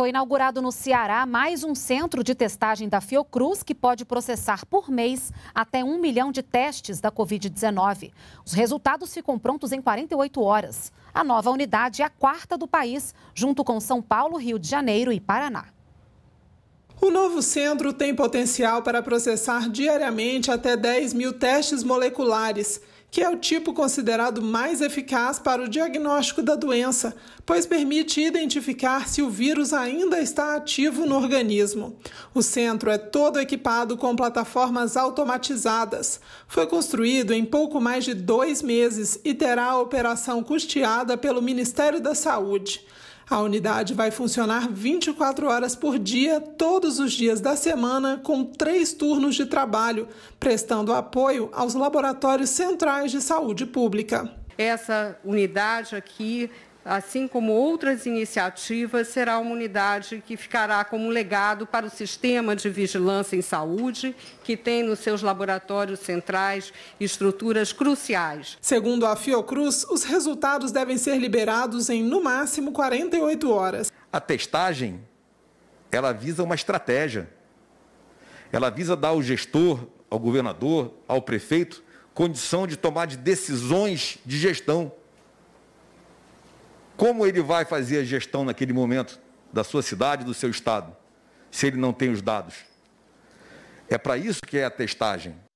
Foi inaugurado no Ceará mais um centro de testagem da Fiocruz que pode processar por mês até um milhão de testes da Covid-19. Os resultados ficam prontos em 48 horas. A nova unidade é a quarta do país, junto com São Paulo, Rio de Janeiro e Paraná. O novo centro tem potencial para processar diariamente até 10 mil testes moleculares que é o tipo considerado mais eficaz para o diagnóstico da doença, pois permite identificar se o vírus ainda está ativo no organismo. O centro é todo equipado com plataformas automatizadas. Foi construído em pouco mais de dois meses e terá a operação custeada pelo Ministério da Saúde. A unidade vai funcionar 24 horas por dia, todos os dias da semana, com três turnos de trabalho, prestando apoio aos laboratórios centrais de saúde pública. Essa unidade aqui assim como outras iniciativas, será uma unidade que ficará como legado para o sistema de vigilância em saúde, que tem nos seus laboratórios centrais estruturas cruciais. Segundo a Fiocruz, os resultados devem ser liberados em, no máximo, 48 horas. A testagem, ela visa uma estratégia. Ela visa dar ao gestor, ao governador, ao prefeito, condição de tomar de decisões de gestão como ele vai fazer a gestão naquele momento da sua cidade, do seu estado, se ele não tem os dados? É para isso que é a testagem.